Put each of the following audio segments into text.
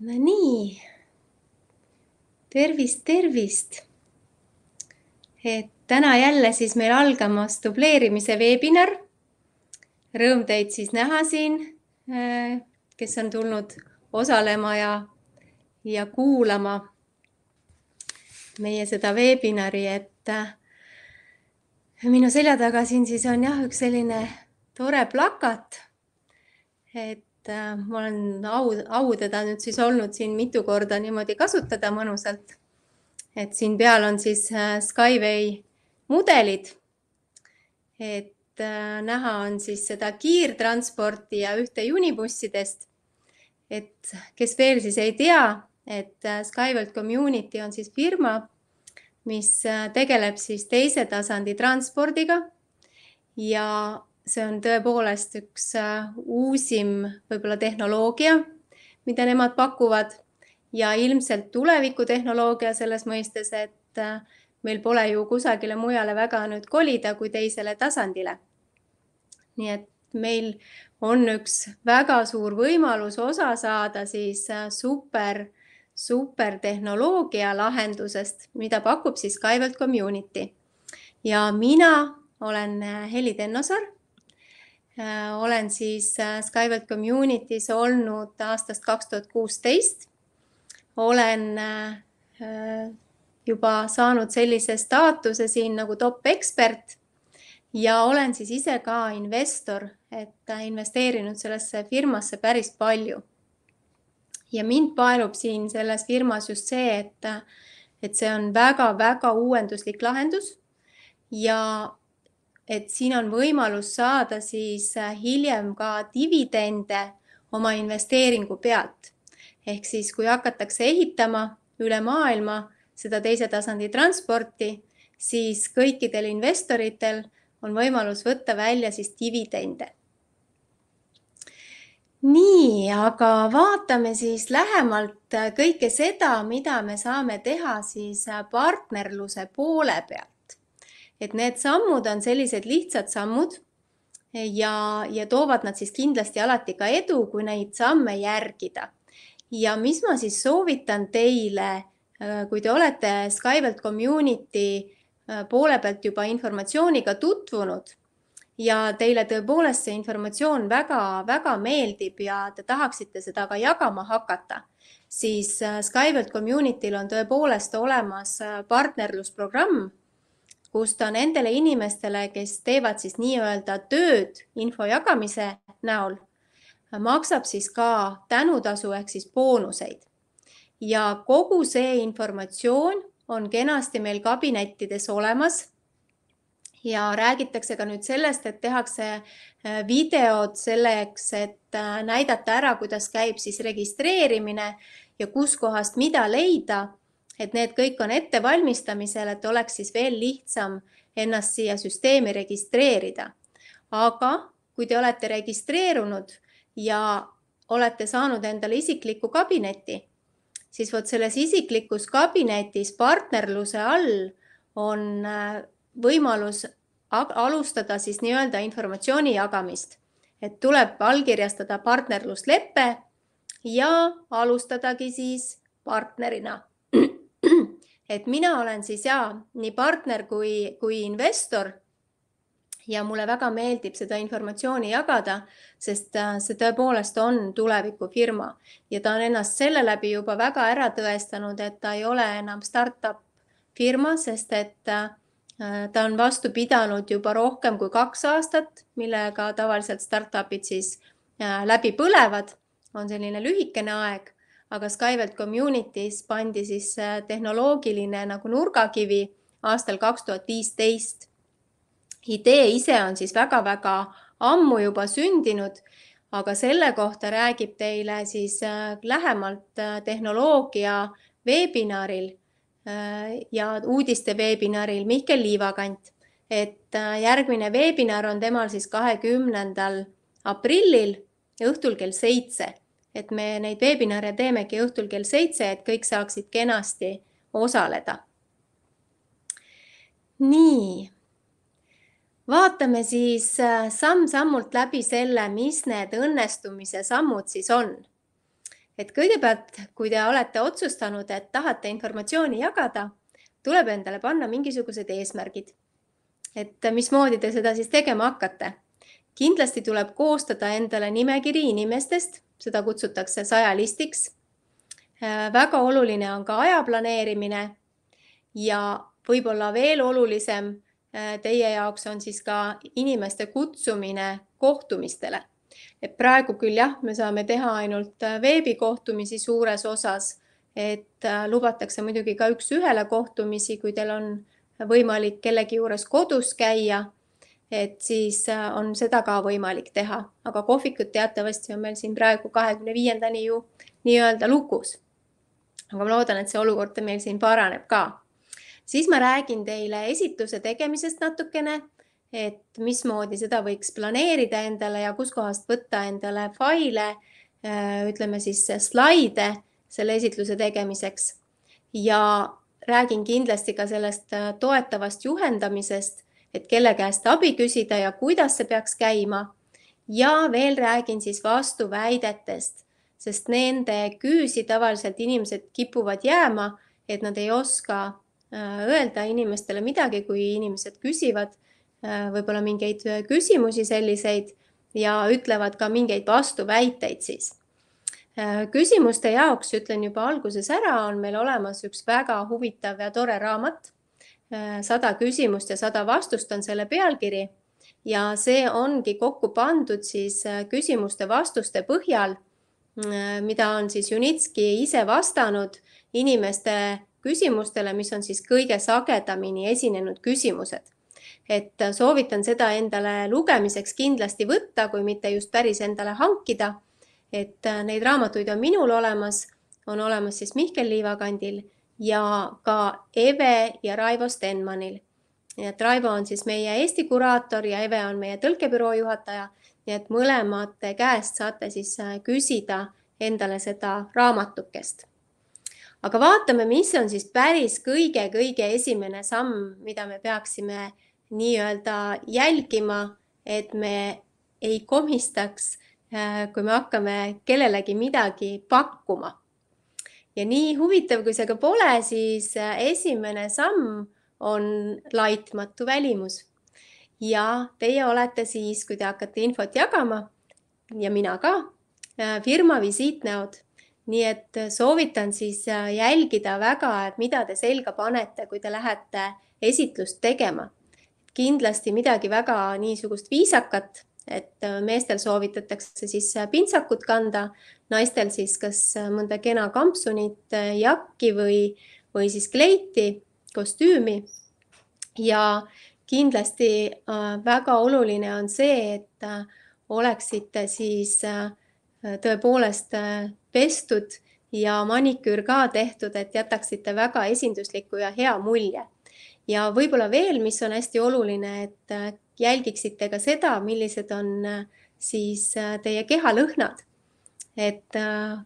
Nonii, tervist, tervist. et täna jälle siis meil algamas dubleerimise veebinar. Rõõm teid siis näha siin, äh, kes on tulnud osalema ja, ja kuulama meie seda veebinari, et äh, minu selja taga siin siis on jah, üks selline tore plakat. et et äh, ma olen au, au teda nüüd siis olnud siin mitu korda niimoodi kasutada mõnusalt. et siin peal on siis äh, Skyway mudelid. et äh, näha on siis seda kiirtransporti ja ühte junibussidest. et kes veel siis ei tea, et Skywelt Community on siis firma, mis tegeleb siis teise tasandi transpordiga ja see on tõepoolest üks äh, uusim võib-olla tehnoloogia, mida nemad pakuvad ja ilmselt tulevikutehnoloogia selles mõistes, et äh, meil pole ju kusagile mujale väga nüüd kolida kui teisele tasandile. nii et meil on üks väga suur võimalus osa saada siis äh, super, supertehnoloogia lahendusest, mida pakub siis Kaivelt Community. ja mina olen Heli Tennosaar Äh, olen siis äh, Skyvelt Communities olnud aastast kaks tuhat kuusteist. olen äh, juba saanud sellise staatuse siin nagu top ekspert ja olen siis ise ka investor, et investeerinud sellesse firmasse päris palju. ja mind paelub siin selles firmas just see, et, et see on väga-väga uuenduslik lahendus ja et siin on võimalus saada siis äh, hiljem ka dividende oma investeeringu pealt. ehk siis, kui hakatakse ehitama üle maailma seda teise tasandi transporti, siis kõikidel investoritel on võimalus võtta välja siis dividende nii, aga vaatame siis lähemalt kõike seda, mida me saame teha siis äh, partnerluse poole peal et need sammud on sellised lihtsad sammud ja, ja toovad nad siis kindlasti alati ka edu, kui neid samme järgida. ja mis ma siis soovitan teile, äh, kui te olete Skyvelt Community äh, poole pealt juba informatsiooniga tutvunud ja teile tõepoolest see informatsioon väga-väga meeldib ja te tahaksite seda ka jagama hakata, siis äh, Skyvelt Community'l on tõepoolest olemas partnerlusprogramm kus ta nendele inimestele, kes teevad siis nii-öelda tööd info jagamise näol, maksab siis ka tänutasu ehk siis boonuseid. ja kogu see informatsioon on kenasti meil kabinettides olemas ja räägitakse ka nüüd sellest, et tehakse äh, videod selleks, et äh, näidata ära, kuidas käib siis registreerimine ja kuskohast mida leida et need kõik on ettevalmistamisel, et oleks siis veel lihtsam ennast siia süsteemi registreerida. aga kui te olete registreerunud ja olete saanud endale isikliku kabineti, siis vot selles isiklikus kabinetis partnerluse all on äh, võimalus alustada siis nii-öelda informatsiooni jagamist, et tuleb allkirjastada partnerluslepe ja alustadagi siis partnerina et mina olen siis ja nii partner kui, kui investor. ja mulle väga meeldib seda informatsiooni jagada, sest äh, see tõepoolest on tulevikufirma ja ta on ennast selle läbi juba väga ära tõestanud, et ta ei ole enam startup firma, sest et äh, ta on vastu pidanud juba rohkem kui kaks aastat, millega tavaliselt startup'id siis äh, läbi põlevad, on selline lühikene aeg aga Skyvelt Communities pandi siis äh, tehnoloogiline nagu nurgakivi aastal kaks tuhat viisteist. idee ise on siis väga-väga ammu juba sündinud, aga selle kohta räägib teile siis äh, lähemalt äh, tehnoloogia veebinaril ja uudiste veebinaril Mihkel Liivakant, et järgmine veebinar on temal siis kahekümnendal aprillil õhtul kell seitse et me neid veebinare teemegi õhtul kell seitse, et kõik saaksid kenasti osaleda. nii, vaatame siis äh, samm-sammult läbi selle, mis need õnnestumise sammud siis on et kõigepealt, kui te olete otsustanud, et tahate informatsiooni jagada, tuleb endale panna mingisugused eesmärgid. et äh, mismoodi te seda siis tegema hakkate? kindlasti tuleb koostada endale nimekiri inimestest, seda kutsutakse sajalistiks. Äh, väga oluline on ka aja planeerimine ja võib-olla veel olulisem äh, teie jaoks on siis ka inimeste kutsumine kohtumistele. et praegu küll jah, me saame teha ainult äh, veebikohtumisi suures osas, et lubatakse muidugi ka üks-ühele kohtumisi, kui teil on võimalik kellegi juures kodus käia et siis äh, on seda ka võimalik teha, aga kohvikud teatavasti on meil siin praegu kahekümne viiendani ju nii-öelda lukus. aga ma loodan, et see olukord meil siin paraneb ka. siis ma räägin teile esituse tegemisest natukene, et mismoodi seda võiks planeerida endale ja kuskohast võtta endale faile, äh, ütleme siis slaide selle esitluse tegemiseks ja räägin kindlasti ka sellest äh, toetavast juhendamisest et kelle käest abi küsida ja kuidas see peaks käima. ja veel räägin siis vastuväidetest, sest nende küüsi tavaliselt inimesed kipuvad jääma, et nad ei oska äh, öelda inimestele midagi, kui inimesed küsivad äh, võib-olla mingeid äh, küsimusi selliseid ja ütlevad ka mingeid vastuväiteid siis küsimuste jaoks ütlen juba alguses ära, on meil olemas üks väga huvitav ja tore raamat Äh, sada küsimust ja sada vastust on selle pealkiri ja see ongi kokku pandud siis äh, küsimuste-vastuste põhjal, äh, mida on siis Junitski ise vastanud inimeste küsimustele, mis on siis kõige sagedamini esinenud küsimused. et soovitan seda endale lugemiseks kindlasti võtta, kui mitte just päris endale hankida. et neid raamatuid on minul olemas, on olemas siis Mihkel Liivakandil ja ka Eve ja Raivo Stenmanil. nii et Raivo on siis meie Eesti kuraator ja Eve on meie tõlkebüroo juhataja. nii et mõlemate käest saate siis äh, küsida endale seda raamatukest. aga vaatame, mis on siis päris kõige-kõige esimene samm, mida me peaksime nii-öelda jälgima, et me ei komistaks, äh, kui me hakkame kellelegi midagi pakkuma ja nii huvitav, kui see ka pole, siis äh, esimene samm on laitmatu välimus. ja teie olete siis, kui te hakkate infot jagama ja mina ka, äh, firma visiitnäod nii et äh, soovitan siis jälgida väga, et mida te selga panete, kui te lähete esitlust tegema. kindlasti midagi väga niisugust viisakat, et meestel soovitatakse siis pintsakut kanda, naistel siis kas äh, mõnda kena kampsunit, äh, jakki või, või siis kleiti, kostüümi. ja kindlasti äh, väga oluline on see, et oleksite siis tõepoolest pestud ja maniküür ka tehtud, et jätaksite väga esindusliku ja hea mulje. ja võib-olla veel, mis on hästi oluline, et jälgiksite ka seda, millised on siis teie kehalõhnad et äh,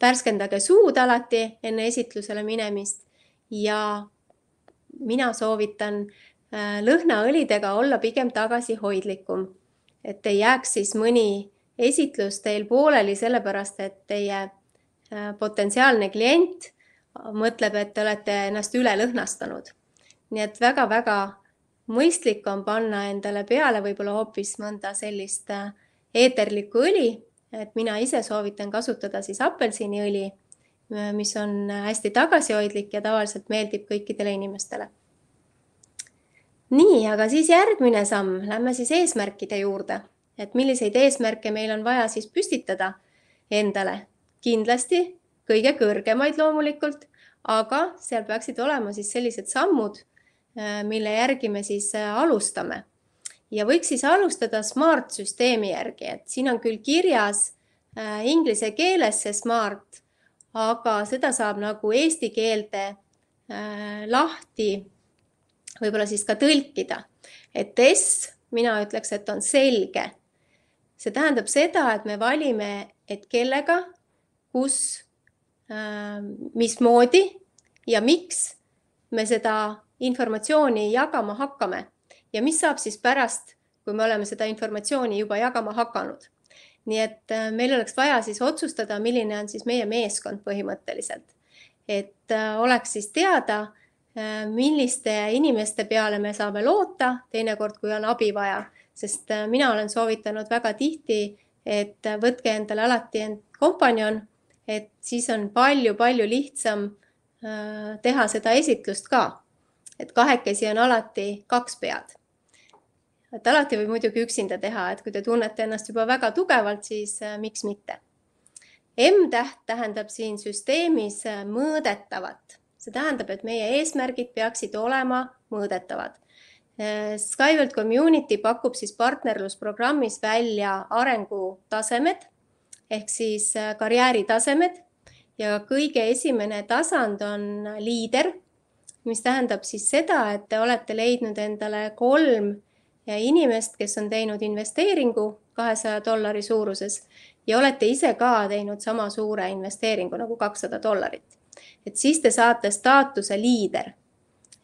värskendage suud alati enne esitlusele minemist ja mina soovitan äh, lõhnaõlidega olla pigem tagasihoidlikum, et ei jääks siis mõni esitlus teil pooleli, sellepärast et teie äh, potentsiaalne klient mõtleb, et te olete ennast üle lõhnastanud. nii et väga-väga mõistlik on panna endale peale võib-olla hoopis mõnda sellist eeterlikku õli et mina ise soovitan kasutada siis apelsiniõli, äh, mis on hästi tagasihoidlik ja tavaliselt meeldib kõikidele inimestele. nii, aga siis järgmine samm, lähme siis eesmärkide juurde, et milliseid eesmärke meil on vaja siis püstitada endale. kindlasti kõige kõrgemaid loomulikult, aga seal peaksid olema siis sellised sammud, äh, mille järgi me siis äh, alustame ja võiks siis alustada Smart süsteemi järgi, et siin on küll kirjas äh, inglise keeles see Smart, aga seda saab nagu eesti keelde äh, lahti võib-olla siis ka tõlkida, et S, mina ütleks, et on selge. see tähendab seda, et me valime, et kellega, kus äh,, mismoodi ja miks me seda informatsiooni jagama hakkame ja mis saab siis pärast, kui me oleme seda informatsiooni juba jagama hakanud. nii et äh, meil oleks vaja siis otsustada, milline on siis meie meeskond põhimõtteliselt, et äh, oleks siis teada, äh, milliste inimeste peale me saame loota, teinekord, kui on abi vaja, sest mina olen soovitanud väga tihti, et võtke endale alati end kompanjon, et siis on palju-palju lihtsam teha seda esitlust ka. et kahekesi on alati kaks pead et alati võib muidugi üksinda teha, et kui te tunnete ennast juba väga tugevalt, siis äh, miks mitte. M-täht tähendab siin süsteemis äh, mõõdetavat, see tähendab, et meie eesmärgid peaksid olema mõõdetavad. Äh, Skyworld Community pakub siis partnerlusprogrammis välja arengutasemed ehk siis karjääritasemed ja kõige esimene tasand on liider, mis tähendab siis seda, et te olete leidnud endale kolm inimest, kes on teinud investeeringu kahesaja dollari suuruses ja olete ise ka teinud sama suure investeeringu nagu kakssada dollarit. et siis te saate staatuse liider.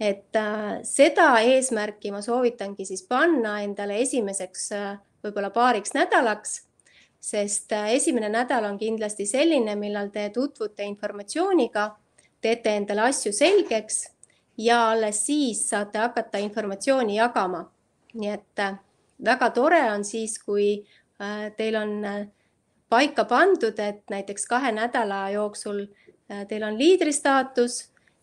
et äh, seda eesmärki ma soovitangi siis panna endale esimeseks äh, võib-olla paariks nädalaks, sest äh, esimene nädal on kindlasti selline, millal te tutvute informatsiooniga, teete endale asju selgeks ja alles siis saate hakata informatsiooni jagama nii et äh, väga tore on siis, kui äh, teil on äh, paika pandud, et näiteks kahe nädala jooksul teil on liidri staatus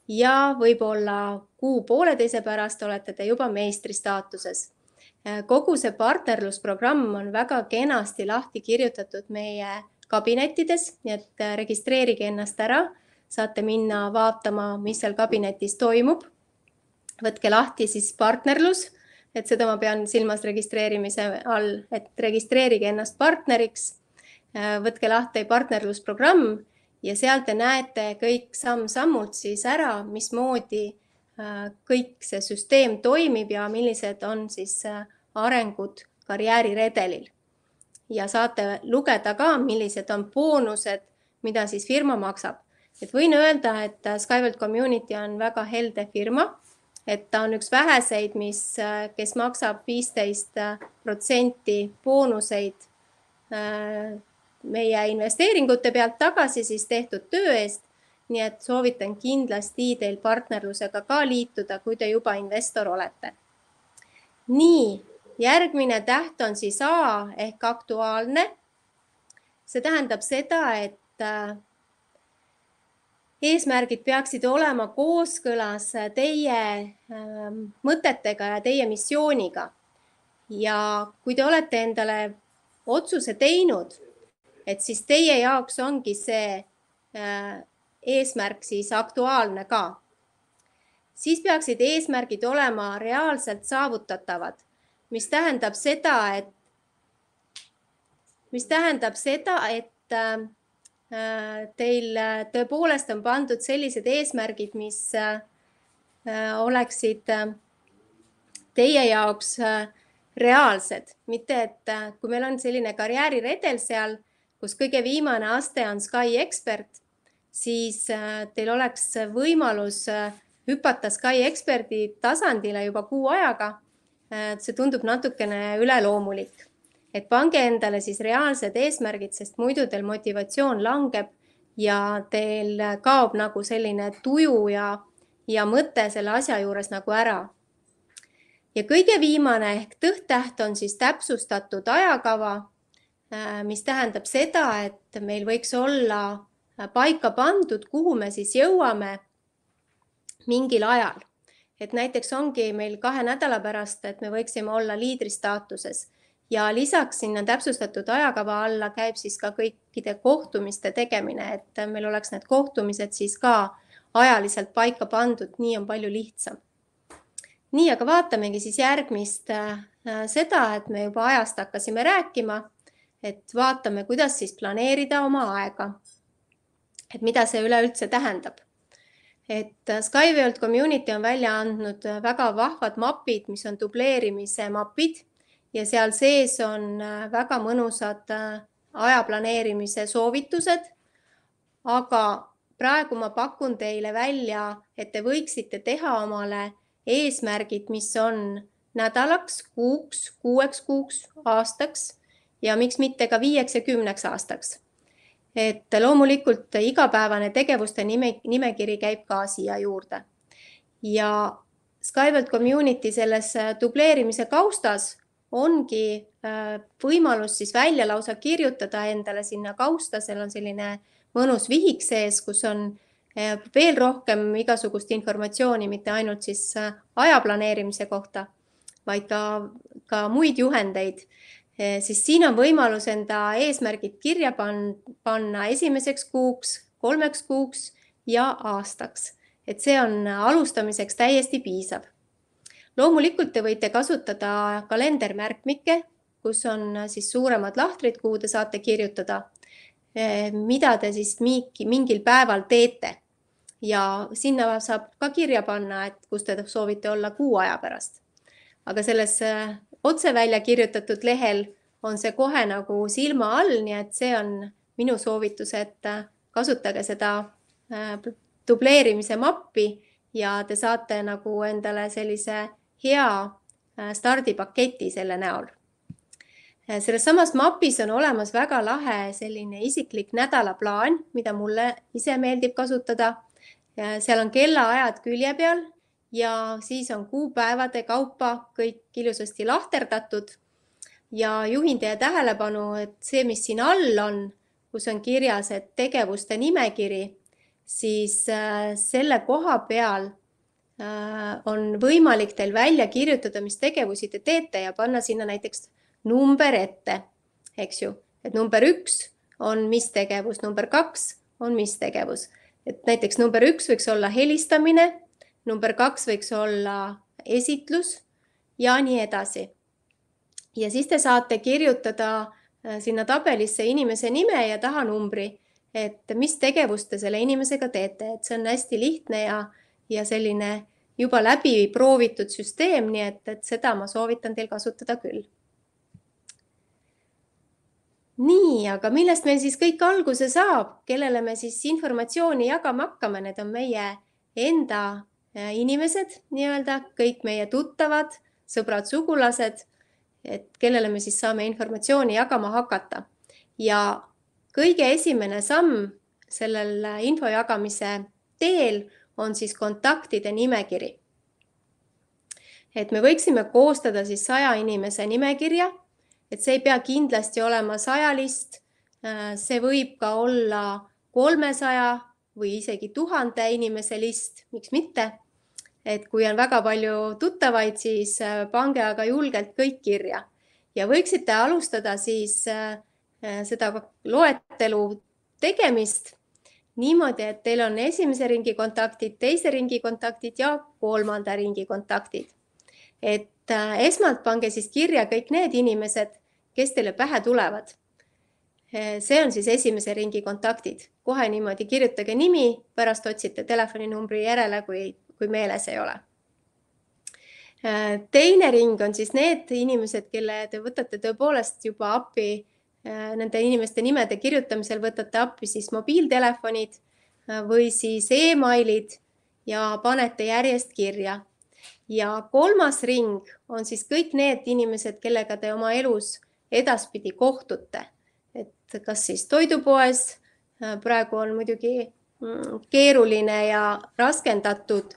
ja võib-olla kuu-pooleteise pärast olete te juba meistri staatuses. kogu see partnerlusprogramm on väga kenasti lahti kirjutatud meie kabinettides, nii et registreerige ennast ära, saate minna vaatama, mis seal kabinetis toimub. võtke lahti siis partnerlus et seda ma pean silmas registreerimise all, et registreerige ennast partneriks. Äh, võtke lahti partnerlusprogramm ja sealt te näete kõik samm-sammult siis ära, mismoodi äh, kõik see süsteem toimib ja millised on siis äh, arengud karjääriredelil. ja saate lugeda ka, millised on boonused, mida siis firma maksab. et võin öelda, et Skyworld Community on väga helde firma et ta on üks väheseid, mis, äh, kes maksab viisteist äh, protsenti boonuseid äh, meie investeeringute pealt tagasi siis tehtud töö eest. nii et soovitan kindlasti teil partnerlusega ka liituda, kui te juba investor olete. nii, järgmine täht on siis A ehk aktuaalne. see tähendab seda, et eesmärgid peaksid olema kooskõlas teie ähm, mõtetega ja teie missiooniga. ja kui te olete endale otsuse teinud, et siis teie jaoks ongi see äh, eesmärk siis aktuaalne ka. siis peaksid eesmärgid olema reaalselt saavutatavad, mis tähendab seda, et, mis tähendab seda, et ähm, Äh, teil äh, tõepoolest on pandud sellised eesmärgid, mis äh, oleksid teie jaoks reaalsed, mitte et kui meil on selline karjääriredel seal, kus kõige viimane aste on Sky ekspert, siis teil oleks võimalus hüpata Sky eksperdi tasandile juba kuu ajaga. see tundub natukene üleloomulik et pange endale siis reaalsed eesmärgid, sest muidu teil motivatsioon langeb ja teil kaob nagu selline tuju ja, ja mõte selle asja juures nagu ära. ja kõige viimane ehk tõht-täht on siis täpsustatud ajakava, äh, mis tähendab seda, et meil võiks olla äh, paika pandud, kuhu me siis jõuame mingil ajal. et näiteks ongi meil kahe nädala pärast, et me võiksime olla liidri staatuses ja lisaks sinna täpsustatud ajakava alla käib siis ka kõikide kohtumiste tegemine, et meil oleks need kohtumised siis ka ajaliselt paika pandud, nii on palju lihtsam. nii, aga vaatamegi siis järgmist äh, seda, et me juba ajast hakkasime rääkima, et vaatame, kuidas siis planeerida oma aega. et mida see üleüldse tähendab et Skyworld Community on välja andnud väga vahvad mapid, mis on dubleerimise mapid ja seal sees on äh, väga mõnusad äh, aja planeerimise soovitused. aga praegu ma pakun teile välja, et te võiksite teha omale eesmärgid, mis on nädalaks, kuuks, kuueks kuuks, aastaks ja miks mitte ka viieks ja kümneks aastaks. et loomulikult igapäevane tegevuste nime, nimekiri käib ka siia juurde. ja Skyvelt Community selles äh, dubleerimise kaustas ongi äh, võimalus siis välja lausa kirjutada endale sinna kausta, seal on selline mõnus vihik sees, kus on äh, veel rohkem igasugust informatsiooni, mitte ainult siis äh, aja planeerimise kohta, vaid ka, ka muid juhendeid siis siin on võimalus enda eesmärgid kirja panna esimeseks kuuks, kolmeks kuuks ja aastaks, et see on alustamiseks täiesti piisav loomulikult te võite kasutada kalendermärkmikke, kus on äh, siis suuremad lahtrid, kuhu te saate kirjutada, eh, mida te siis mingi, mingil päeval teete. ja sinna saab ka kirja panna, et kus te soovite olla kuu aja pärast. aga selles äh, otse välja kirjutatud lehel on see kohe nagu silma all, nii et see on minu soovitus, et äh, kasutage seda dubleerimise mappi ja te saate nagu endale sellise hea äh, stardipaketi selle näol. Äh, selles samas mapis on olemas väga lahe selline isiklik nädalaplaan, mida mulle ise meeldib kasutada. seal on kellaajad külje peal ja siis on kuupäevade kaupa kõik ilusasti lahterdatud ja juhin teie tähelepanu, et see, mis siin all on, kus on kirjas, et tegevuste nimekiri, siis äh, selle koha peal Äh, on võimalik teil välja kirjutada, mis tegevusi te teete ja panna sinna näiteks number ette, eks ju, et number üks on mis tegevus, number kaks on mis tegevus, et näiteks number üks võiks olla helistamine, number kaks võiks olla esitlus ja nii edasi. ja siis te saate kirjutada äh, sinna tabelisse inimese nime ja taha numbri, et mis tegevust te selle inimesega teete, et see on hästi lihtne ja, ja selline juba läbi proovitud süsteem, nii et, et seda ma soovitan teil kasutada küll. nii, aga millest meil siis kõik alguse saab, kellele me siis informatsiooni jagama hakkame, need on meie enda äh, inimesed nii-öelda, kõik meie tuttavad, sõbrad-sugulased, et kellele me siis saame informatsiooni jagama hakata ja kõige esimene samm sellel info jagamise teel on siis kontaktide nimekiri. et me võiksime koostada siis saja inimese nimekirja, et see ei pea kindlasti olema sajalist. Äh, see võib ka olla kolmesaja või isegi tuhande inimese list, miks mitte. et kui on väga palju tuttavaid, siis äh, pange aga julgelt kõik kirja ja võiksite alustada siis äh, seda loetelu tegemist niimoodi, et teil on esimese ringi kontaktid, teise ringi kontaktid ja kolmanda ringi kontaktid. et äh, esmalt pange siis kirja kõik need inimesed, kes teile pähe tulevad. Äh, see on siis esimese ringi kontaktid, kohe niimoodi kirjutage nimi, pärast otsite telefoninumbri järele, kui, kui meeles ei ole äh, teine ring on siis need inimesed, kelle te võtate tõepoolest juba appi Äh, nende inimeste nimede kirjutamisel võtate appi siis mobiiltelefonid äh, või siis emailid ja panete järjest kirja. ja kolmas ring on siis kõik need inimesed, kellega te oma elus edaspidi kohtute, et kas siis toidupoes, äh, praegu on muidugi mm, keeruline ja raskendatud,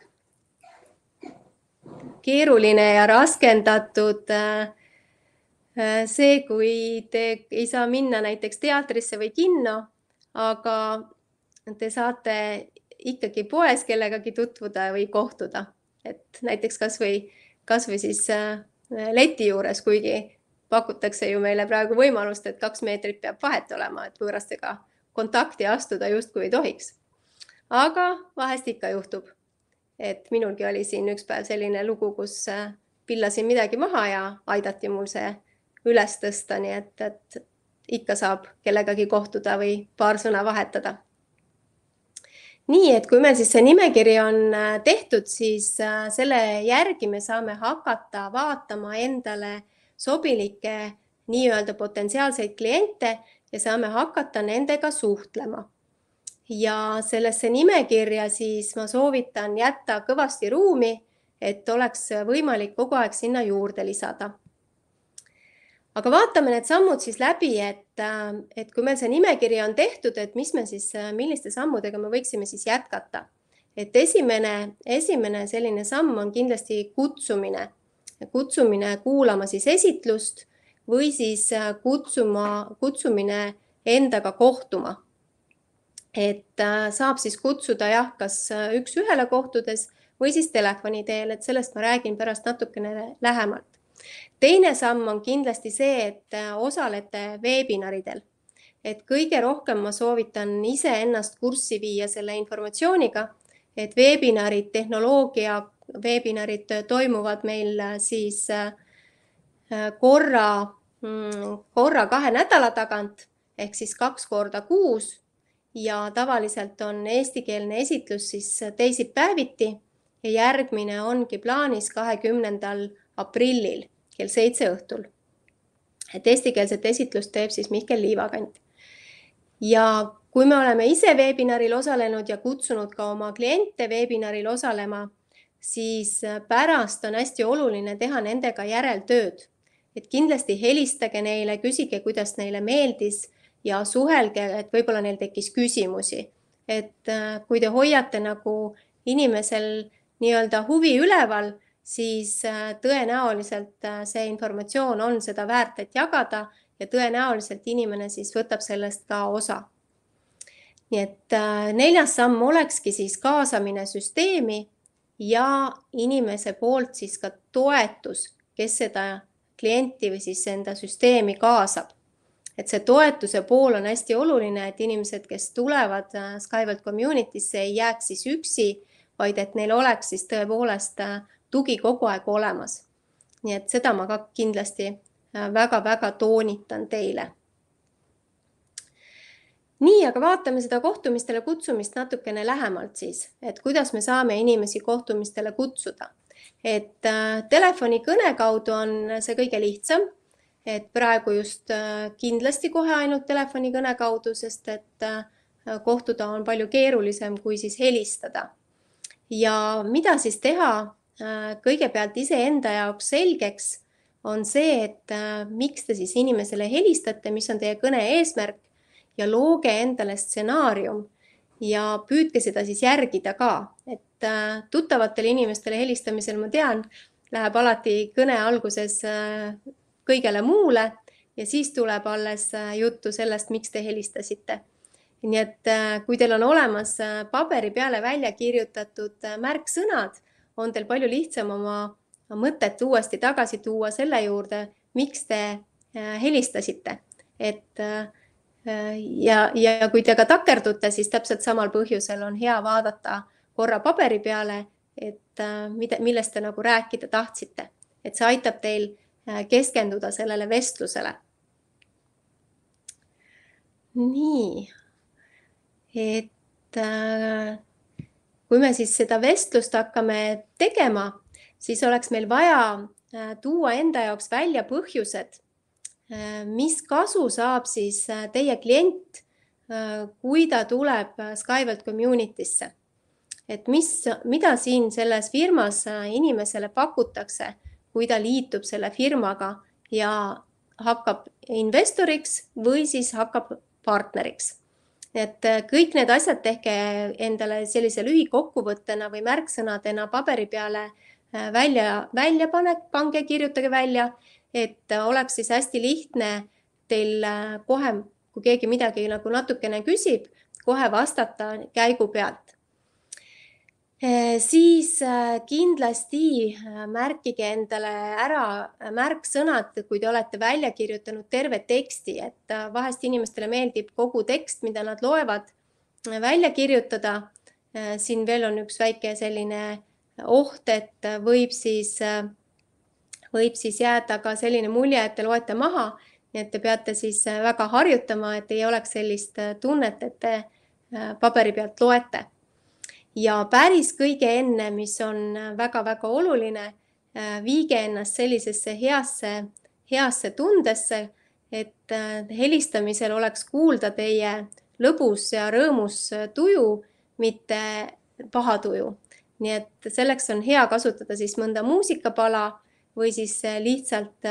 keeruline ja raskendatud äh, Äh, see, kui te ei saa minna näiteks teatrisse või kinno, aga te saate ikkagi poes kellegagi tutvuda või kohtuda, et näiteks kasvõi, kasvõi siis äh, leti juures, kuigi pakutakse ju meile praegu võimalust, et kaks meetrit peab vahet olema, et võõrastega kontakti astuda justkui ei tohiks. aga vahest ikka juhtub. et minulgi oli siin üks päev selline lugu, kus äh, pillasin midagi maha ja aidati mul see üles tõsta, nii et, et ikka saab kellegagi kohtuda või paar sõna vahetada. nii et kui meil siis see nimekiri on äh, tehtud, siis äh, selle järgi me saame hakata vaatama endale sobilikke nii-öelda potentsiaalseid kliente ja saame hakata nendega suhtlema ja sellesse nimekirja siis ma soovitan jätta kõvasti ruumi, et oleks võimalik kogu aeg sinna juurde lisada aga vaatame need sammud siis läbi, et, äh, et kui meil see nimekiri on tehtud, et mis me siis, äh, milliste sammudega me võiksime siis jätkata. et esimene, esimene selline samm on kindlasti kutsumine, kutsumine kuulama siis esitlust või siis äh, kutsuma, kutsumine endaga kohtuma. et saab siis kutsuda jah, kas üks-ühele kohtudes või siis telefoni teel, et sellest ma räägin pärast natukene lähemalt teine samm on kindlasti see, et äh, osalete veebinaridel. et kõige rohkem ma soovitan iseennast kurssi viia selle informatsiooniga, et veebinarid, tehnoloogia veebinarid toimuvad meil äh, siis äh, korra, mm, korra kahe nädala tagant ehk siis kaks korda kuus ja tavaliselt on eestikeelne esitlus siis teisipäeviti ja järgmine ongi plaanis kahekümnendal aprillil kell seitse õhtul. et eestikeelset esitlust teeb siis Mihkel Liivakant. ja kui me oleme ise veebinaril osalenud ja kutsunud ka oma kliente veebinaril osalema, siis pärast on hästi oluline teha nendega järeltööd, et kindlasti helistage neile, küsige, kuidas neile meeldis ja suhelge, et võib-olla neil tekkis küsimusi. et kui te hoiate nagu inimesel nii-öelda huvi üleval, siis äh, tõenäoliselt äh, see informatsioon on seda väärt, et jagada ja tõenäoliselt inimene siis võtab sellest ka osa. nii et äh, neljas samm olekski siis kaasamine süsteemi ja inimese poolt siis ka toetus, kes seda klienti või siis enda süsteemi kaasab. et see toetuse pool on hästi oluline, et inimesed, kes tulevad Skyvalt community'sse, ei jääks siis üksi, vaid et neil oleks siis tõepoolest äh, tugi kogu aeg olemas. nii et seda ma ka kindlasti väga-väga äh, toonitan teile. nii, aga vaatame seda kohtumistele kutsumist natukene lähemalt siis, et kuidas me saame inimesi kohtumistele kutsuda. et äh, telefonikõne kaudu on see kõige lihtsam et praegu just äh, kindlasti kohe ainult telefonikõne kaudu, sest et kohtuda on palju keerulisem kui siis helistada. ja mida siis teha Äh, kõigepealt iseenda jaoks selgeks, on see, et äh, miks te siis inimesele helistate, mis on teie kõne eesmärk ja looge endale stsenaarium ja püüdke seda siis järgida ka, et äh, tuttavatele inimestele helistamisel ma tean, läheb alati kõne alguses kõigele muule ja siis tuleb alles juttu sellest, miks te helistasite. nii et kui teil on olemas paberi peale välja kirjutatud märksõnad on teil palju lihtsam oma mõtet uuesti tagasi tuua selle juurde, miks te äh, helistasite, et äh, ja, ja kui te ka takerdute, siis täpselt samal põhjusel on hea vaadata korra paberi peale, et äh, mida, millest te nagu rääkida tahtsite, et see aitab teil keskenduda sellele vestlusele. nii, et kui me siis seda vestlust hakkame tegema, siis oleks meil vaja äh, tuua enda jaoks välja põhjused, äh, mis kasu saab siis äh, teie klient, kui ta tuleb Skyvelt community'sse. et mis, mida siin selles firmas inimesele pakutakse, kui ta liitub selle firmaga ja hakkab investoriks või siis hakkab partneriks et äh, kõik need asjad tehke endale sellise lühikokkuvõttena või märksõnadena paberi peale äh, välja, välja panek, pange, kirjutage välja, et äh, oleks siis hästi lihtne teil kohe, kui keegi midagi nagu natukene küsib, kohe vastata käigu pealt Eh, siis äh, kindlasti äh, märkige endale ära äh, märksõnad, kui te olete välja kirjutanud terve teksti, et vahest inimestele meeldib kogu tekst, mida nad loevad, välja kirjutada. siin veel on üks väike selline oht, et võib siis, võib siis jääda ka selline mulje, et te loete maha, nii et te peate siis väga harjutama, et ei oleks sellist tunnet, et te paberi pealt loete ja päris kõige enne, mis on väga-väga äh, oluline, äh, viige ennast sellisesse heasse, heasse tundesse, et äh, helistamisel oleks kuulda teie lõbus ja rõõmus tuju, mitte paha tuju. nii et selleks on hea kasutada siis mõnda muusikapala või siis lihtsalt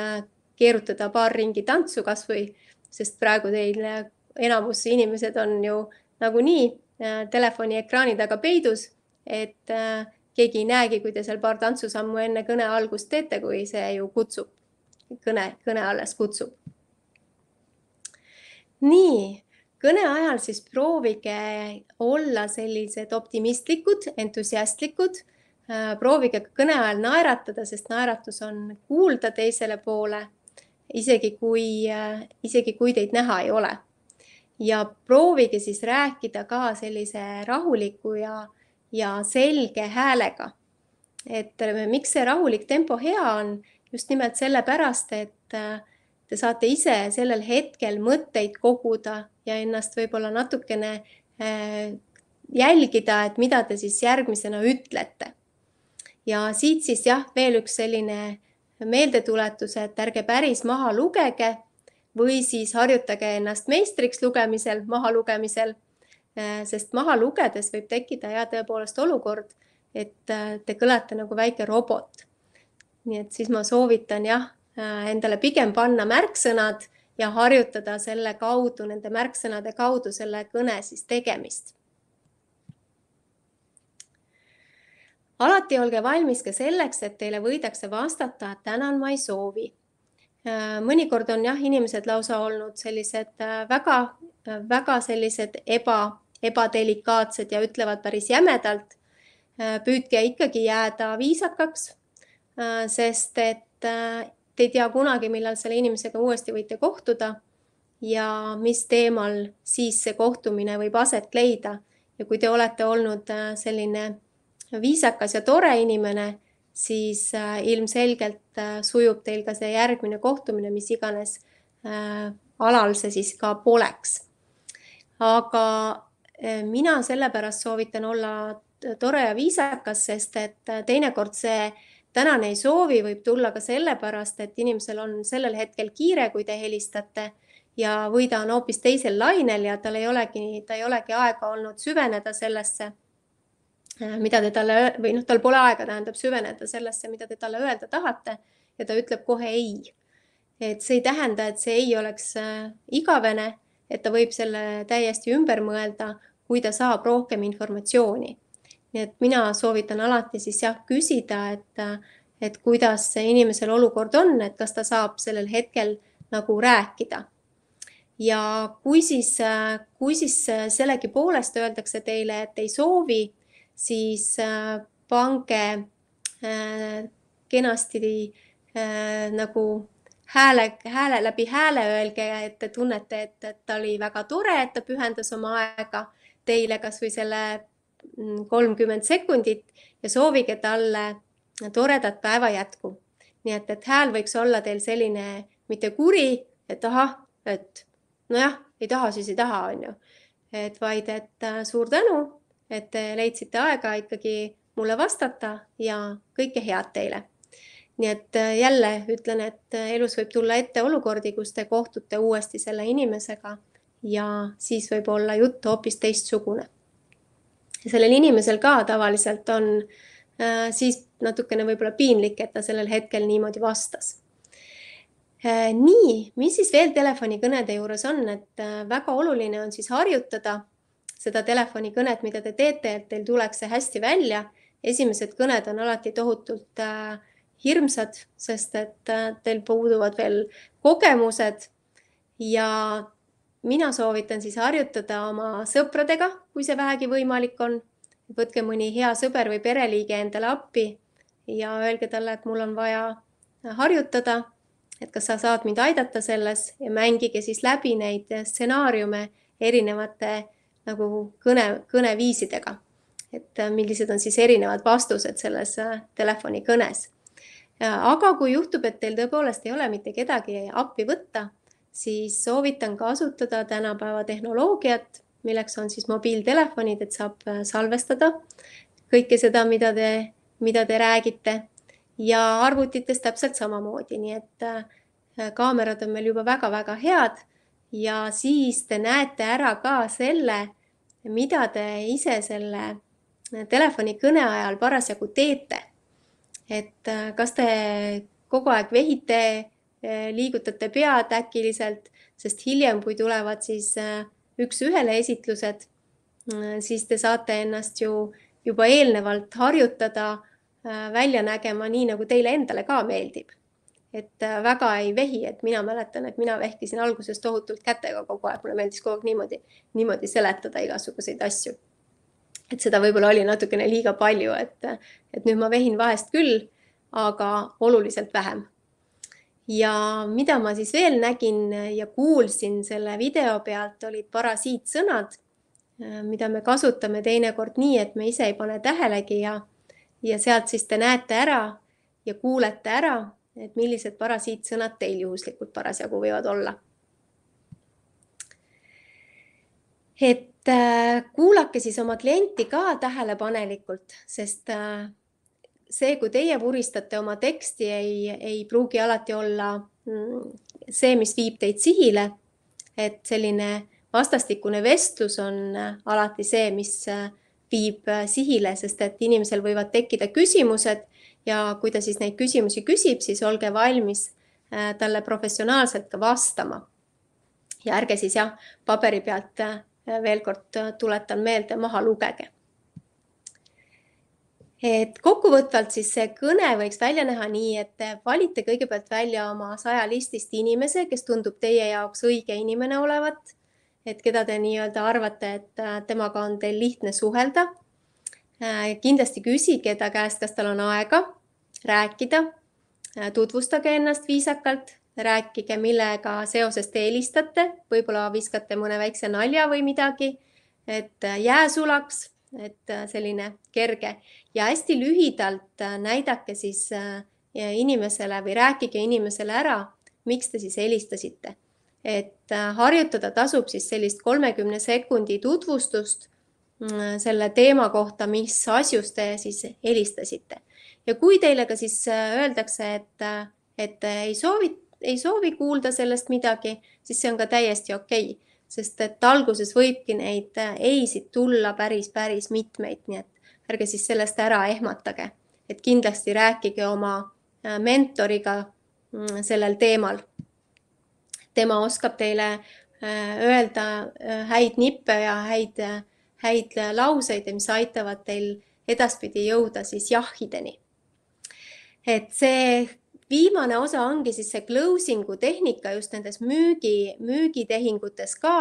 keerutada paar ringi tantsu kasvõi, sest praegu teil enamus inimesed on ju nagunii Äh, telefoni ekraani taga peidus, et äh, keegi ei näegi, kui te seal paar tantsusammu enne kõne algust teete, kui see ju kutsub, kõne, kõne alles kutsub. nii, kõne ajal siis proovige olla sellised optimistlikud, entusiastlikud, äh, proovige kõne ajal naeratada, sest naeratus on kuulda teisele poole, isegi kui, isegi kui teid näha ei ole ja proovige siis rääkida ka sellise rahuliku ja, ja selge häälega. et äh, miks see rahulik tempo hea on, just nimelt sellepärast, et äh, te saate ise sellel hetkel mõtteid koguda ja ennast võib-olla natukene äh, jälgida, et mida te siis järgmisena ütlete. ja siit siis jah, veel üks selline meeldetuletus, et ärge päris maha lugege või siis harjutage ennast meistriks lugemisel, maha lugemisel. Äh, sest maha lugedes võib tekkida ja tõepoolest olukord, et äh, te kõlate nagu väike robot. nii et siis ma soovitan jah, äh, endale pigem panna märksõnad ja harjutada selle kaudu, nende märksõnade kaudu selle kõne siis tegemist. alati olge valmis ka selleks, et teile võidakse vastata, et tänan, ma ei soovi Äh, mõnikord on jah, inimesed lausa olnud sellised väga-väga äh, äh, sellised eba, ebadelikaatsed ja ütlevad päris jämedalt. püüdke ikkagi jääda viisakaks, sest et te ei tea kunagi, millal selle inimesega uuesti võite kohtuda ja mis teemal siis see kohtumine võib aset leida ja kui te olete olnud selline viisakas ja tore inimene siis äh, ilmselgelt äh, sujub teil ka see järgmine kohtumine, mis iganes äh, alal see siis ka poleks. aga mina sellepärast soovitan olla tore ja viisakas, sest et teinekord see tänane ei soovi, võib tulla ka sellepärast, et inimesel on sellel hetkel kiire, kui te helistate ja, või ta on hoopis teisel lainel ja tal ei olegi, ta ei olegi aega olnud süveneda sellesse Äh, mida te talle või noh, tal pole aega, tähendab süveneda sellesse, mida te talle öelda tahate ja ta ütleb kohe ei. et see ei tähenda, et see ei oleks äh, igavene, et ta võib selle täiesti ümber mõelda, kui ta saab rohkem informatsiooni. nii et mina soovitan alati siis jah küsida, et, äh, et kuidas inimesel olukord on, et kas ta saab sellel hetkel nagu rääkida ja kui siis, kui siis sellegipoolest öeldakse teile, et ei soovi siis äh, pange äh, kenasti äh, nagu hääle, hääle läbi hääle öelge, et te tunnete, et, et ta oli väga tore, et ta pühendas oma aega teile kasvõi selle mm, kolmkümmend sekundit ja soovige talle toredat päeva jätku. nii et, et hääl võiks olla teil selline mitte kuri, et ahah, et nojah, ei taha, siis ei taha, onju. et vaid, et suur tänu et te leidsite aega ikkagi mulle vastata ja kõike head teile. nii et äh, jälle ütlen, et äh, elus võib tulla ette olukordi, kus te kohtute uuesti selle inimesega ja siis võib olla jutt hoopis teistsugune. sellel inimesel ka tavaliselt on äh, siis natukene võib-olla piinlik, et ta sellel hetkel niimoodi vastas nii, mis siis veel telefonikõnede juures on, et väga oluline on siis harjutada seda telefonikõnet, mida te teete, et teil tuleks see hästi välja. esimesed kõned on alati tohutult äh, hirmsad, sest et äh, teil puuduvad veel kogemused ja mina soovitan siis harjutada oma sõpradega, kui see vähegi võimalik on. võtke mõni hea sõber või pereliige endale appi ja öelge talle, et mul on vaja harjutada, et kas sa saad mind aidata selles ja mängige siis läbi neid stsenaariume erinevate nagu kõne, kõneviisidega. et äh, millised on siis erinevad vastused selles äh, telefonikõnes. aga kui juhtub, et teil tõepoolest ei ole mitte kedagi appi võtta, siis soovitan kasutada tänapäeva tehnoloogiat, milleks on siis mobiiltelefonid, et saab äh, salvestada kõike seda, mida te, mida te räägite ja arvutites täpselt samamoodi, nii et kaamerad on meil juba väga-väga head ja siis te näete ära ka selle, mida te ise selle telefonikõne ajal parasjagu teete. et äh, kas te kogu aeg vehite, äh, liigutate pead äkiliselt, sest hiljem, kui tulevad siis äh, üks-ühele esitlused, siis te saate ennast ju juba eelnevalt harjutada välja nägema nii, nagu teile endale ka meeldib et äh, väga ei vehi, et mina mäletan, et mina vehkisin alguses tohutult kätega kogu aeg, mulle meeldis kogu aeg niimoodi, niimoodi seletada igasuguseid asju. et seda võib-olla oli natukene liiga palju, et, et nüüd ma vehin vahest küll, aga oluliselt vähem. ja mida ma siis veel nägin ja kuulsin selle video pealt, olid parasiitsõnad, äh, mida me kasutame teinekord nii, et me ise ei pane tähelegi ja, ja sealt siis te näete ära ja kuulete ära et millised parasiitsõnad teil juhuslikult parasjagu võivad olla. et äh, kuulake siis oma klienti ka tähelepanelikult, sest äh, see, kui teie vuristate oma teksti, ei, ei pruugi alati olla mm, see, mis viib teid sihile. et selline vastastikune vestlus on äh, alati see, mis viib sihile, sest et inimesel võivad tekkida küsimused ja kui ta siis neid küsimusi küsib, siis olge valmis äh, talle professionaalselt ka vastama. ja ärge siis jah, paberi pealt äh, veel kord äh, tuletan meelde, maha lugege. et kokkuvõtvalt siis see kõne võiks välja näha nii, et te valite kõigepealt välja oma saja listist inimese, kes tundub teie jaoks õige inimene olevat, et keda te nii-öelda arvate, et temaga on teil lihtne suhelda Äh, kindlasti küsige ta käest, kas tal on aega rääkida. Äh, tutvustage ennast viisakalt, rääkige, millega seoses te helistate, võib-olla viskate mõne väikse nalja või midagi, et äh, jää sulaks, et selline kerge ja hästi lühidalt näidake siis inimesele või rääkige inimesele ära, miks te siis helistasite. et harjutada tasub siis sellist kolmekümne sekundi tutvustust Äh, selle teema kohta, mis asjus te siis helistasite ja kui teile ka siis äh, öeldakse, et, äh, et ei soovi, ei soovi kuulda sellest midagi, siis see on ka täiesti okei okay,, sest et alguses võibki neid ei-sid tulla päris, päris mitmeid, nii et ärge siis sellest ära ehmatage, et kindlasti rääkige oma mentoriga mm, sellel teemal. tema oskab teile öelda häid nippe ja häid äh, häid lauseid ja mis aitavad teil edaspidi jõuda siis jahhideni. et see viimane osa ongi siis see closing'u tehnika just nendes müügi, müügitehingutes ka,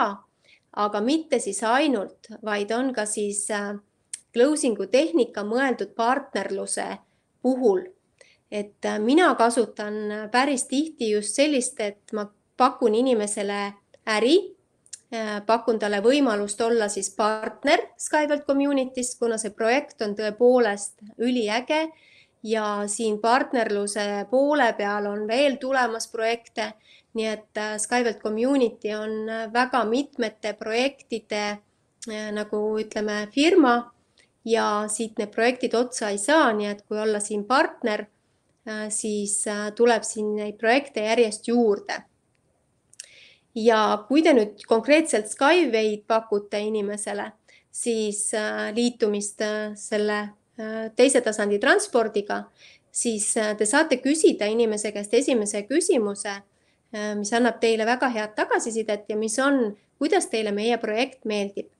aga mitte siis ainult, vaid on ka siis äh, closing'u tehnika mõeldud partnerluse puhul. et äh, mina kasutan päris tihti just sellist, et ma pakun inimesele äri Äh, pakun talle võimalust olla siis partner Skyworld Community's, kuna see projekt on tõepoolest üliäge ja siin partnerluse poole peal on veel tulemas projekte, nii et äh, Skyworld Community on äh, väga mitmete projektide nagu ütleme, firma ja siit need projektid otsa ei saa, nii et kui olla siin partner, siis tuleb siin neid projekte järjest juurde ja kui te nüüd konkreetselt Skyway'd pakute inimesele, siis äh, liitumist äh, selle äh, teise tasandi transpordiga, siis te saate küsida inimese käest esimese küsimuse, mis annab teile väga head tagasisidet ja mis on, kuidas teile meie projekt meeldib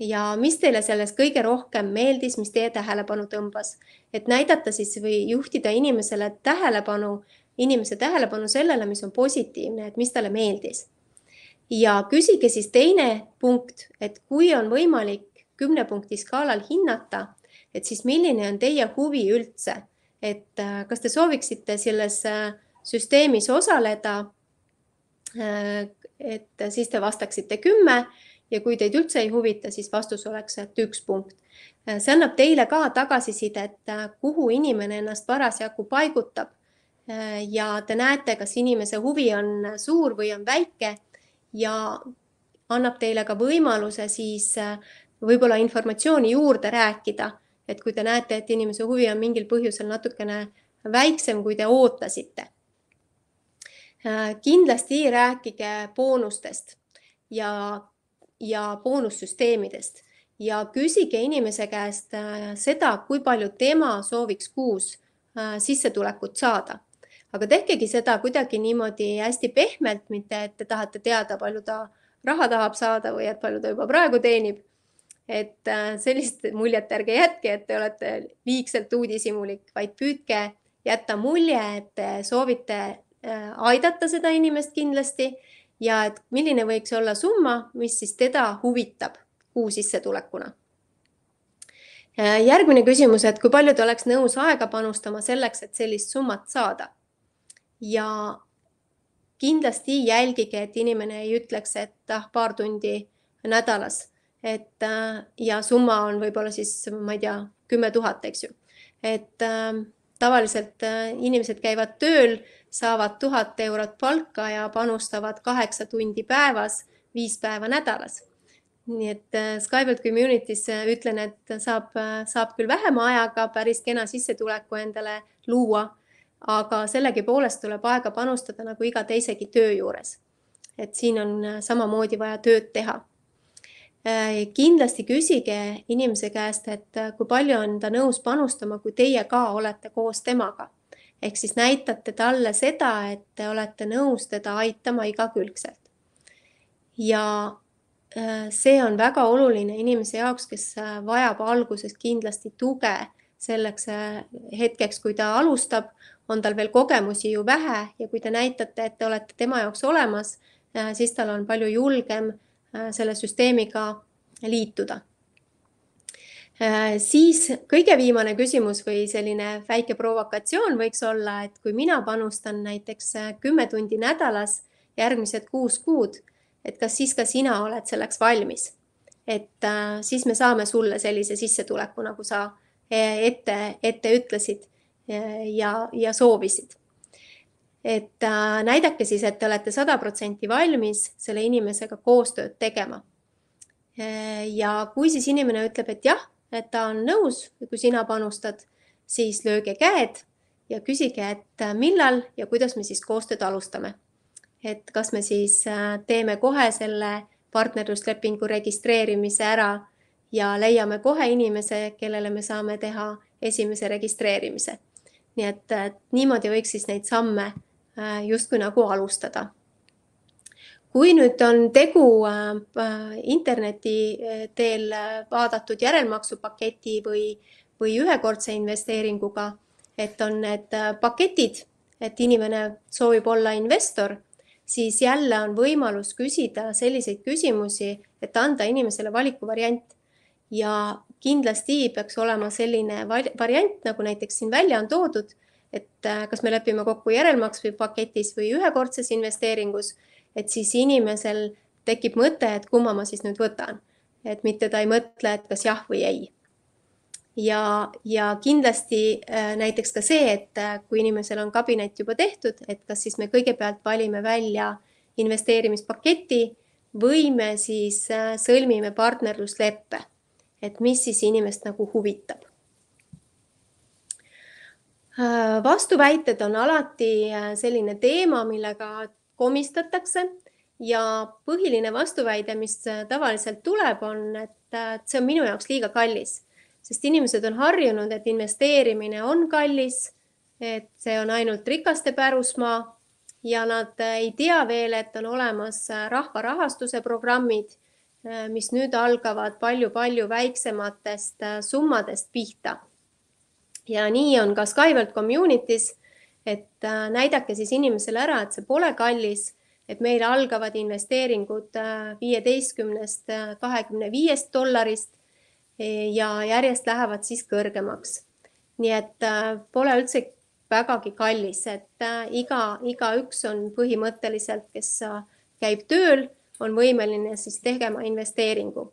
ja mis teile selles kõige rohkem meeldis, mis teie tähelepanu tõmbas, et näidata siis või juhtida inimesele tähelepanu äh, inimese tähelepanu sellele, mis on positiivne, et mis talle meeldis. ja küsige siis teine punkt, et kui on võimalik kümne punkti skaalal hinnata, et siis milline on teie huvi üldse, et äh, kas te sooviksite selles äh, süsteemis osaleda? Äh, et siis te vastaksite kümme ja kui teid üldse ei huvita, siis vastus oleks, et üks punkt see annab teile ka tagasisidet, kuhu inimene ennast parasjagu paigutab Äh, ja te näete, kas inimese huvi on suur või on väike ja annab teile ka võimaluse siis äh, võib-olla informatsiooni juurde rääkida, et kui te näete, et inimese huvi on mingil põhjusel natukene väiksem, kui te ootasite. Äh, kindlasti rääkige boonustest ja, ja boonussüsteemidest ja küsige inimese käest seda, kui palju tema sooviks kuus sissetulekut saada aga tehkegi seda kuidagi niimoodi hästi pehmelt, mitte et te tahate teada, palju ta raha tahab saada või et palju ta juba praegu teenib. et äh, sellist muljet ärge jätke, et te olete liigselt uudishimulik, vaid püüdke jätta mulje, et te soovite äh, aidata seda inimest kindlasti ja et milline võiks olla summa, mis siis teda huvitab kuusissetulekuna äh, järgmine küsimus, et kui palju ta oleks nõus aega panustama selleks, et sellist summat saada? ja kindlasti jälgige, et inimene ei ütleks, et ah, paar tundi nädalas, et äh, ja summa on võib-olla siis, ma ei tea, kümme tuhat, eks ju. et äh, tavaliselt äh, inimesed käivad tööl, saavad tuhat eurot palka ja panustavad kaheksa tundi päevas, viis päeva nädalas. nii et äh, Skype'ilt Communities äh, ütlen, et saab, äh, saab küll vähema ajaga päris kena sissetuleku endale luua aga sellegipoolest tuleb aega panustada nagu iga teisegi töö juures. et siin on äh, samamoodi vaja tööd teha. Äh, kindlasti küsige inimese käest, et äh, kui palju on ta nõus panustama, kui teie ka olete koos temaga. ehk siis näitate talle seda, et te olete nõus teda aitama igakülgselt. ja see on väga oluline inimese jaoks, kes vajab alguses kindlasti tuge selleks hetkeks, kui ta alustab on tal veel kogemusi ju vähe ja kui te näitate, et te olete tema jaoks olemas, äh, siis tal on palju julgem äh, selle süsteemiga liituda. Äh, siis kõige viimane küsimus või selline väike provokatsioon võiks olla, et kui mina panustan näiteks kümme tundi nädalas järgmised kuus kuud, et kas siis ka sina oled selleks valmis? et siis me saame sulle sellise sissetuleku, nagu sa e, ette, ette ütlesid Äh, ja, ja soovisid. et äh, näidake siis, et te olete sada protsenti valmis selle inimesega koostööd tegema. Äh, ja kui siis inimene ütleb, et jah, et ta on nõus, kui sina panustad, siis lööge käed ja küsige, et millal ja kuidas me siis koostööd alustame. et kas me siis teeme kohe selle partnerluslepingu registreerimise ära ja leiame kohe inimese, kellele me saame teha esimese registreerimise nii et, et niimoodi võiks siis neid samme äh, justkui nagu alustada. kui nüüd on tegu äh, interneti äh, teel vaadatud järelmaksupaketi või, või ühekordse investeeringuga, et on need paketid, et inimene soovib olla investor, siis jälle on võimalus küsida selliseid küsimusi, et anda inimesele valikuvariant ja kindlasti peaks olema selline variant, nagu näiteks siin välja on toodud, et äh, kas me lepime kokku järelmaks või paketis või ühekordses investeeringus, et siis inimesel tekib mõte, et kumma ma siis nüüd võtan, et mitte ta ei mõtle, et kas jah või ei. ja, ja kindlasti äh, näiteks ka see, et äh, kui inimesel on kabinet juba tehtud, et kas siis me kõigepealt valime välja investeerimispaketi või me siis sõlmime partnerlusleppe et mis siis inimest nagu huvitab. Äh, vastuväited on alati äh, selline teema, millega komistatakse ja põhiline vastuväide, mis äh, tavaliselt tuleb, on, et see on minu jaoks liiga kallis, sest inimesed on harjunud, et investeerimine on kallis, et see on ainult rikaste pärusmaa ja nad ei tea veel, et on olemas rahvarahastuse programmid Äh, mis nüüd algavad palju-palju väiksematest äh, summadest pihta. ja nii on ka Skyvelt Communities, et äh, näidake siis inimesele ära, et see pole kallis, et meil algavad investeeringud viieteistkümnest, kahekümne viiest dollarist e, ja järjest lähevad siis kõrgemaks. nii et pole üldse vägagi kallis, et iga, igaüks on põhimõtteliselt, kes käib tööl on võimeline siis tegema investeeringu.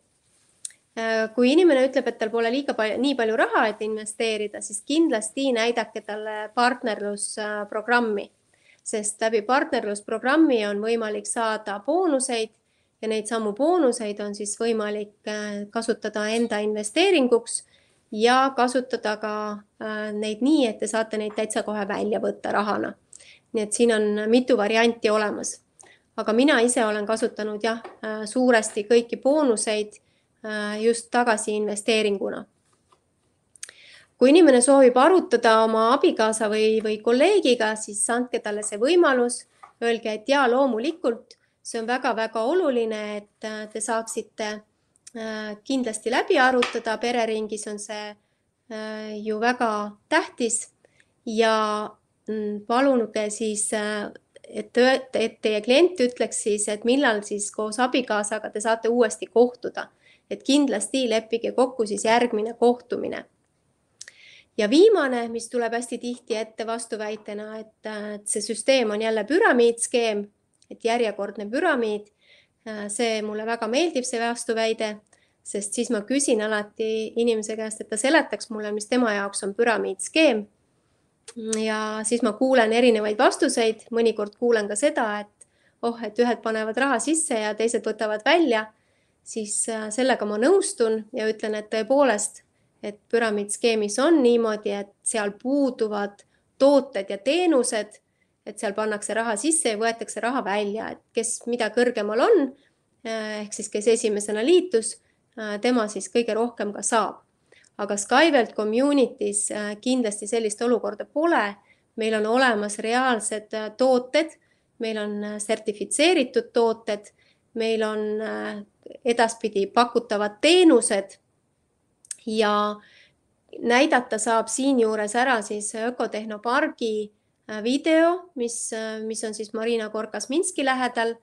Äh, kui inimene ütleb, et tal pole liiga palju, nii palju raha, et investeerida, siis kindlasti näidake talle partnerlusprogrammi, sest läbi partnerlusprogrammi on võimalik saada boonuseid ja neid samu boonuseid on siis võimalik äh, kasutada enda investeeringuks ja kasutada ka äh, neid nii, et te saate neid täitsa kohe välja võtta rahana. nii et siin on mitu varianti olemas aga mina ise olen kasutanud jah, äh, suuresti kõiki boonuseid äh, just tagasi investeeringuna. kui inimene soovib arutada oma abikaasa või, või kolleegiga, siis andke talle see võimalus, öelge, et ja loomulikult, see on väga-väga oluline, et äh, te saaksite kindlasti läbi arutada, pereringis on see ju väga tähtis ja mm, palunuge siis et töö, et teie klient ütleks siis, et millal siis koos abikaasaga te saate uuesti kohtuda, et kindlasti leppige kokku siis järgmine kohtumine. ja viimane, mis tuleb hästi tihti ette vastuväitena, et see süsteem on jälle püramiidskeem, et järjekordne püramiid. see mulle väga meeldib, see vastuväide, sest siis ma küsin alati inimese käest, et ta seletaks mulle, mis tema jaoks on püramiidskeem ja siis ma kuulen erinevaid vastuseid, mõnikord kuulen ka seda, et oh, et ühed panevad raha sisse ja teised võtavad välja, siis äh, sellega ma nõustun ja ütlen, et tõepoolest, et püramiidskeemis on niimoodi, et seal puuduvad tooted ja teenused, et seal pannakse raha sisse ja võetakse raha välja, et kes, mida kõrgemal on äh, ehk siis, kes esimesena liitus, äh, tema siis kõige rohkem ka saab aga Skyvelt community's äh, kindlasti sellist olukorda pole. meil on olemas reaalsed äh, tooted, meil on äh, sertifitseeritud tooted, meil on edaspidi pakutavad teenused ja näidata saab siinjuures ära siis ökotehnopargi video, mis, mis on siis Marina Korkas-Minski lähedal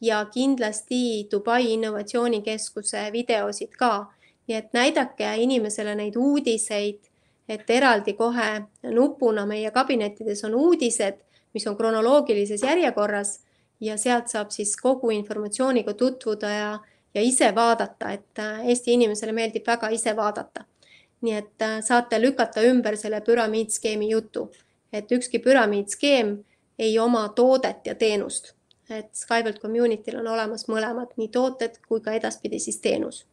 ja kindlasti Dubai innovatsioonikeskuse videosid ka nii et näidake inimesele neid uudiseid, et eraldi kohe nupuna meie kabinettides on uudised, mis on kronoloogilises järjekorras ja sealt saab siis kogu informatsiooniga tutvuda ja, ja ise vaadata, et äh, Eesti inimesele meeldib väga ise vaadata. nii et äh, saate lükata ümber selle püramiidskeemi jutu, et ükski püramiidskeem ei oma toodet ja teenust, et Skyworld Community'l on olemas mõlemad, nii tooted kui ka edaspidi siis teenus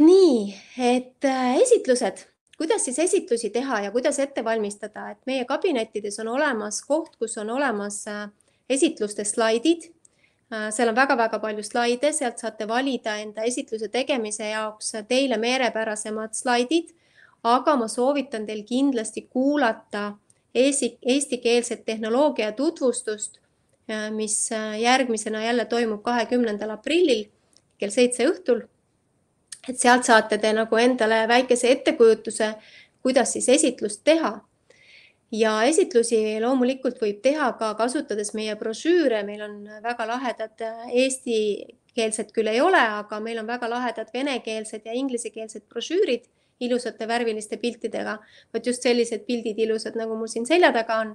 nii, et äh, esitlused, kuidas siis esitlusi teha ja kuidas ette valmistada, et meie kabinettides on olemas koht, kus on olemas äh, esitluste slaidid. Äh, seal on väga-väga palju slaide, sealt saate valida enda esitluse tegemise jaoks teile meelepärasemad slaidid. aga ma soovitan teil kindlasti kuulata eesti, eestikeelset tehnoloogia tutvustust, mis järgmisena jälle toimub kahekümnendal aprillil kell seitse õhtul et sealt saate te nagu endale väikese ettekujutuse, kuidas siis esitlust teha. ja esitlusi loomulikult võib teha ka kasutades meie brošüüre, meil on väga lahedad äh, eestikeelsed küll ei ole, aga meil on väga lahedad venekeelsed ja inglisekeelsed brošüürid ilusate värviliste piltidega, vot just sellised pildid ilusad, nagu mul siin selja taga on.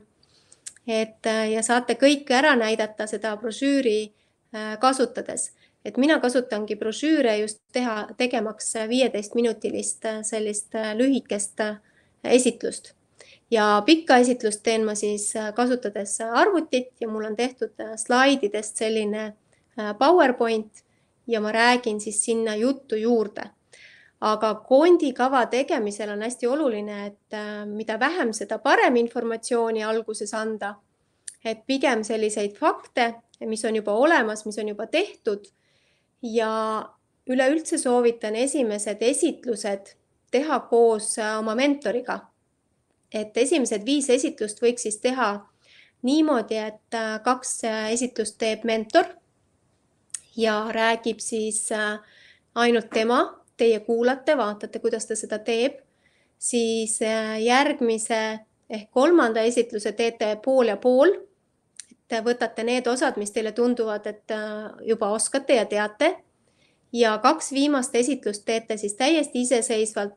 et äh, ja saate kõike ära näidata seda brošüüri äh, kasutades et mina kasutangi brošüüre just teha, tegemaks viieteistminutilist äh, sellist äh, lühikest äh, esitlust ja pikka esitlust teen ma siis kasutades arvutit ja mul on tehtud slaididest selline PowerPoint ja ma räägin siis sinna juttu juurde. aga kondikava tegemisel on hästi oluline, et mida vähem, seda parem informatsiooni alguses anda. et pigem selliseid fakte, mis on juba olemas, mis on juba tehtud ja üleüldse soovitan esimesed esitlused teha koos äh, oma mentoriga. et esimesed viis esitlust võiks siis teha niimoodi, et äh, kaks äh, esitlust teeb mentor ja räägib siis ainult tema, teie kuulate, vaatate, kuidas ta seda teeb, siis järgmise ehk kolmanda esitluse teete pool ja pool te võtate need osad, mis teile tunduvad, et äh, juba oskate ja teate. ja kaks viimast esitlust teete siis täiesti iseseisvalt,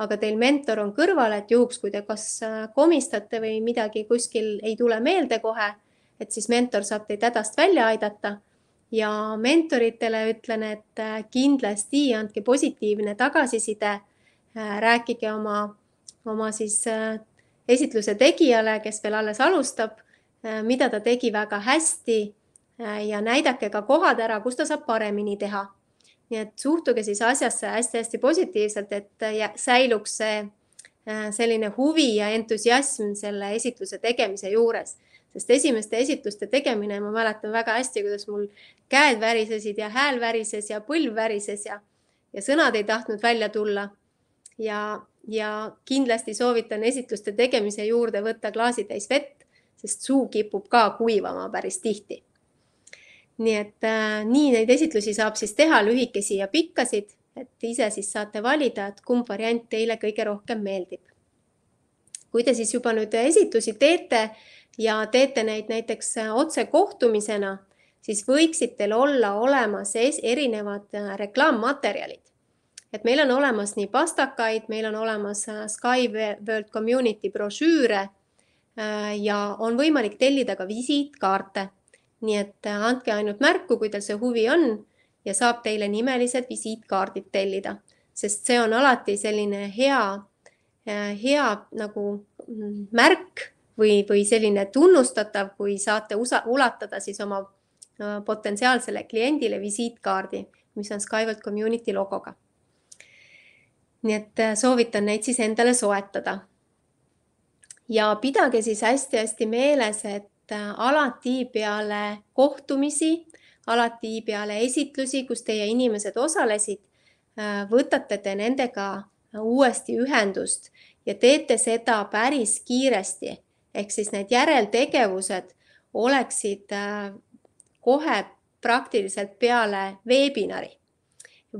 aga teil mentor on kõrval, et juhuks, kui te kas äh, komistate või midagi kuskil ei tule meelde kohe, et siis mentor saab teid hädast välja aidata. ja mentoritele ütlen, et äh, kindlasti andke positiivne tagasiside. rääkige oma, oma siis esitluse tegijale, kes veel alles alustab Äh, mida ta tegi väga hästi äh, ja näidake ka kohad ära, kus ta saab paremini teha. nii et suhtuge siis asjasse hästi-hästi positiivselt, et äh, säiluks see selline huvi ja entusiasm selle esitluse tegemise juures, sest esimeste esitluste tegemine, ma mäletan väga hästi, kuidas mul käed värisesid ja hääl värises ja põlv värises ja, ja sõnad ei tahtnud välja tulla. ja, ja kindlasti soovitan esitluste tegemise juurde võtta klaasitäis vett sest suu kipub ka kuivama päris tihti. nii et äh, nii neid esitlusi saab siis teha, lühikesi ja pikkasid, et ise siis saate valida, et kumb variant teile kõige rohkem meeldib. kui te siis juba nüüd esitlusi teete ja teete neid näiteks äh, otsekohtumisena, siis võiksid teil olla olemas erinevad äh, reklaammaterjalid. et meil on olemas nii pastakaid, meil on olemas äh, Sky World Community brošüüre Äh, ja on võimalik tellida ka visiitkaarte. nii et äh, andke ainult märku, kui teil see huvi on ja saab teile nimelised visiitkaardid tellida, sest see on alati selline hea, äh, hea nagu mm, märk või, või selline tunnustatav, kui saate usa, ulatada siis oma potentsiaalsele kliendile visiitkaardi, mis on Skyvalt Community logoga. nii et soovitan neid siis endale soetada ja pidage siis hästi-hästi meeles, et äh, alati peale kohtumisi, alati peale esitlusi, kus teie inimesed osalesid, äh, võtate te nendega uuesti ühendust ja teete seda päris kiiresti. ehk siis need järeltegevused oleksid äh, kohe praktiliselt peale veebinari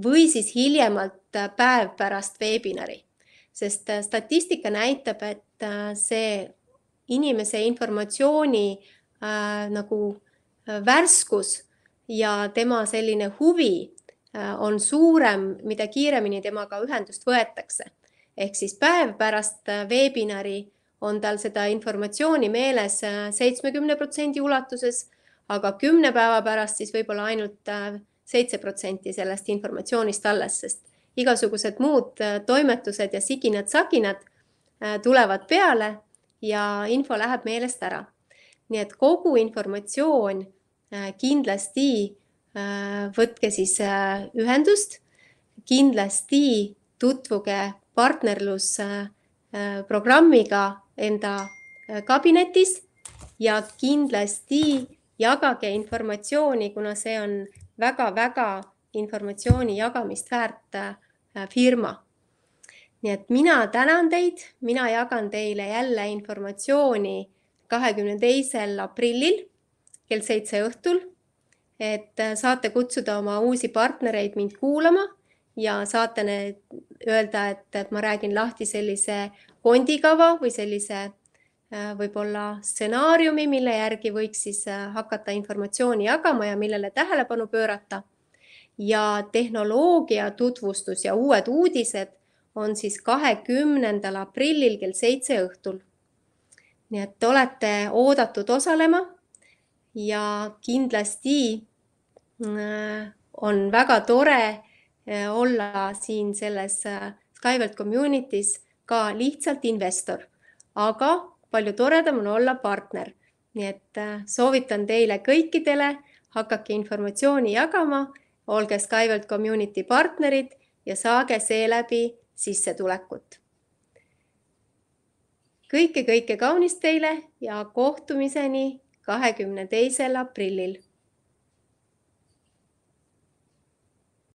või siis hiljemalt päev pärast veebinari, sest statistika näitab, et Äh, see inimese informatsiooni äh, nagu äh, värskus ja tema selline huvi äh, on suurem, mida kiiremini temaga ühendust võetakse. ehk siis päev pärast äh, veebinari on tal seda informatsiooni meeles seitsmekümne protsendi ulatuses, aga kümne päeva pärast siis võib-olla ainult seitse protsenti sellest informatsioonist alles, sest igasugused muud toimetused ja siginad-saginad Äh, tulevad peale ja info läheb meelest ära. nii et kogu informatsioon äh, kindlasti äh, võtke siis ühendust, kindlasti tutvuge partnerlusprogrammiga enda kabinetis ja kindlasti jagage informatsiooni, kuna see on väga-väga informatsiooni jagamist väärt firma nii et mina tänan teid, mina jagan teile jälle informatsiooni kahekümne teisel aprillil kell seitse õhtul. et äh, saate kutsuda oma uusi partnereid mind kuulama ja saate need, öelda, et ma räägin lahti sellise fondikava või sellise äh, võib-olla stsenaariumi, mille järgi võiks siis äh, hakata informatsiooni jagama ja millele tähelepanu pöörata. ja tehnoloogia tutvustus ja uued uudised on siis kahekümnendal aprillil kell seitse õhtul. nii et olete oodatud osalema ja kindlasti äh, on väga tore äh, olla siin selles äh, Skyworld Communities ka lihtsalt investor, aga palju toredam on olla partner. nii et soovitan teile kõikidele, hakake informatsiooni jagama, olge Skyworld Community partnerid ja saage seeläbi sissetulekut. kõike, kõike kaunist teile ja kohtumiseni kahekümne teisel aprillil